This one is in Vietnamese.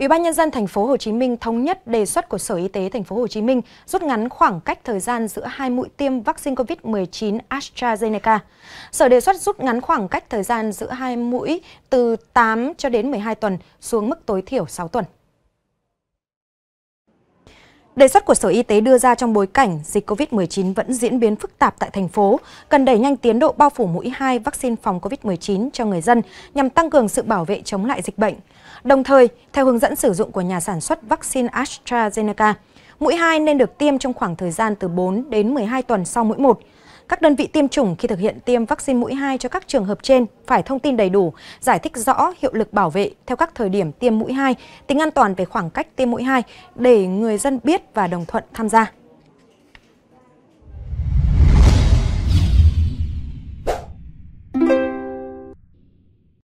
Ủy ban nhân dân thành phố Hồ Chí Minh thống nhất đề xuất của Sở Y tế thành phố Hồ Chí Minh rút ngắn khoảng cách thời gian giữa hai mũi tiêm vaccine COVID-19 AstraZeneca. Sở đề xuất rút ngắn khoảng cách thời gian giữa hai mũi từ 8 cho đến 12 tuần xuống mức tối thiểu 6 tuần. Đề xuất của Sở Y tế đưa ra trong bối cảnh dịch COVID-19 vẫn diễn biến phức tạp tại thành phố, cần đẩy nhanh tiến độ bao phủ mũi 2 vaccine phòng COVID-19 cho người dân nhằm tăng cường sự bảo vệ chống lại dịch bệnh. Đồng thời, theo hướng dẫn sử dụng của nhà sản xuất vaccine AstraZeneca, mũi 2 nên được tiêm trong khoảng thời gian từ 4 đến 12 tuần sau mũi 1. Các đơn vị tiêm chủng khi thực hiện tiêm vaccine mũi 2 cho các trường hợp trên phải thông tin đầy đủ, giải thích rõ hiệu lực bảo vệ theo các thời điểm tiêm mũi 2, tính an toàn về khoảng cách tiêm mũi 2 để người dân biết và đồng thuận tham gia.